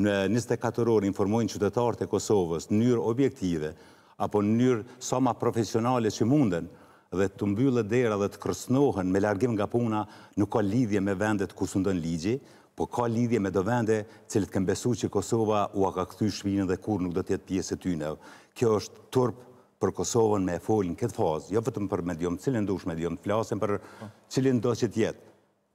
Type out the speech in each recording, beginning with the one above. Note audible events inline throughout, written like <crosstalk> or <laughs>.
në 24 orë informojnë qytetarët e Kosovës në njërë objektive, apo në njërë sa ma profesionale që munden, dhe të mbyllë dhera dhe të kërsnohen me largim nga puna, nuk ka lidhje me vendet ku ndonë ligji, po ka lidhje me do vende cilët kënë besu që Kosova u a ka këthy dhe kur nuk do tjetë pjesë të tynë. Kjo është turp për Kosovën me e folin këtë fazë, jo vëtëm për medium cilën dush, medium të flasën për po. cilën do që tjetë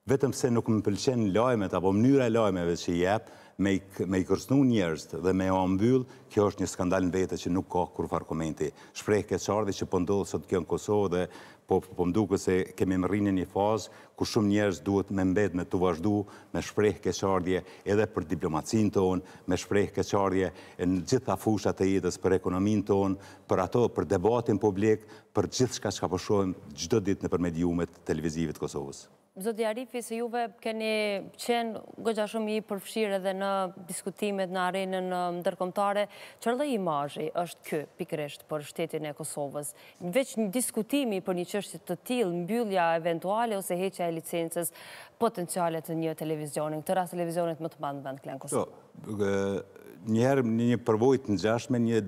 vetëm se nuk më pëlqen lajmet apo mënyra e lajmeve që jep me i, me i kërsnu njerëz dhe me o mbyll, kjo është një skandal në vete që nuk ka kur komenti. Shprej ke qardi që po sot kjo në Kosovë dhe po po, po se kemi më rinë një fazë ku shumë njerëz duhet me mbet me të vazhdu me shprej ke qardi edhe për diplomacin tonë, me shprej ke qardi në gjitha fushat e jetës për ekonomin tonë, për ato, për debatin publik, për gjithë shka që ka pëshojmë po gjithë ditë në përmediumet televizivit Kosovës. Zotë Jarifi, se juve keni qenë gëgja shumë i përfshirë dhe në diskutimet në arenën ndërkomtare, qërë dhe imajë është kë pikresht për shtetin e Kosovës? Veç një diskutimi për një qështë të tilë, mbyllja eventuale ose heqja e licences potencialet të një televizionin, të rast televizionit më të bandë në vend klenë Kosovë? Jo, njëherë një përvojt në gjashme një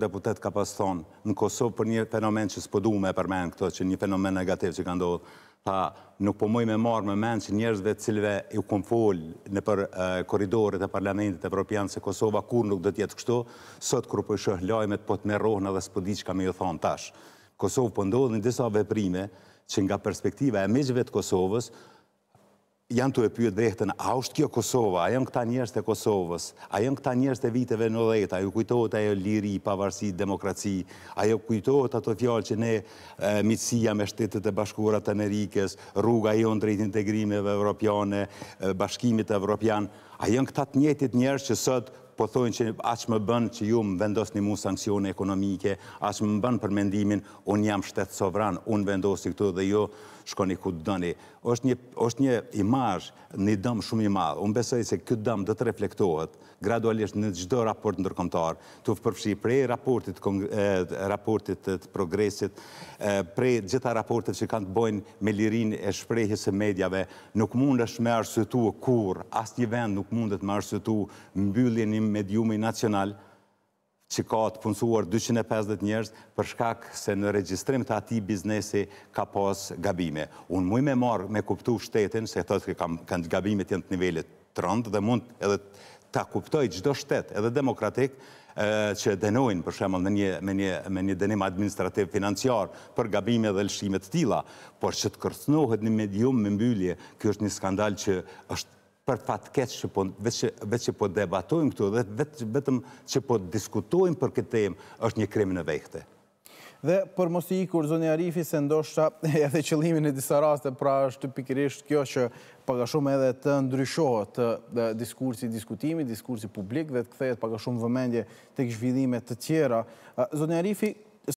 deputet ka pas thonë në Kosovë për një fenomen që s'pëdu me për këto, që një fenomen negativ që ka ndodhë. Tha, nuk po mëj me marë me menë që njerëzve cilve ju kom folë në për koridorit e parlamentit e Europian se Kosova kur nuk do tjetë kështu, sot kur po shëh lajmet po të merohën edhe s'pëdi që ka me ju thonë tash. Kosovë po ndodhë në disa veprime që nga perspektiva e meqëve të Kosovës janë të e pyët drehtën, a është kjo Kosova, a janë këta njerës të Kosovës, a janë këta njerës të viteve në dhejta, a ju kujtohet ajo liri, pavarësi, demokraci, a ju kujtohet ato fjallë që ne mitësia me shtetet e bashkurat Amerikës, rruga jo në drejt integrimeve evropiane, bashkimit evropian, a janë këta të njetit njerës që sëtë po thonë që aqë më bënë që ju më vendos një mund sankcione ekonomike, aqë më bënë për mendimin, unë jam shtetë sovran, unë vendosi këtu dhe ju jo, shkoni ku të dëni. Oshtë një imaj, një dëm shumë i madhë. Unë besoj se këtë dëm dhe të reflektohet gradualisht në gjithdo raport në tërkomtar, të përfshi prej raportit të progresit, prej gjitha raportit që kanë të bojnë me lirin e shprejhjës e medjave, nuk mund është me arsëtu kur, asë një vend nuk mundet me arsëtu mbyllin një mediumi nacional që ka të punësuar 250 njërës për shkak se në registrim të ati biznesi ka pas gabime. Unë mëj me marë me kuptu shtetin, se thotë që kanë gabime të jenë të nivellit të rëndë dhe mund edhe ta kuptoj qdo shtet edhe demokratik që denojnë për shemëll me një denim administrativ financiar për gabime dhe lëshimet tila, por që të kërcnohet një medium më mbyllje, kjo është një skandal që është për fatkeqë që po, vetë që po debatojmë këtu dhe vetëm që po diskutojmë për këtë temë, është një krimi në vejhte. Dhe për mos i kur zoni Arifi se ndoshta <laughs> edhe qëllimin e disa raste, pra është pikërisht kjo që paga shumë edhe të ndryshohet të diskursi diskutimi, diskursi publik dhe të kthehet paga shumë vëmendje tek zhvillime të tjera. Zoni Arifi,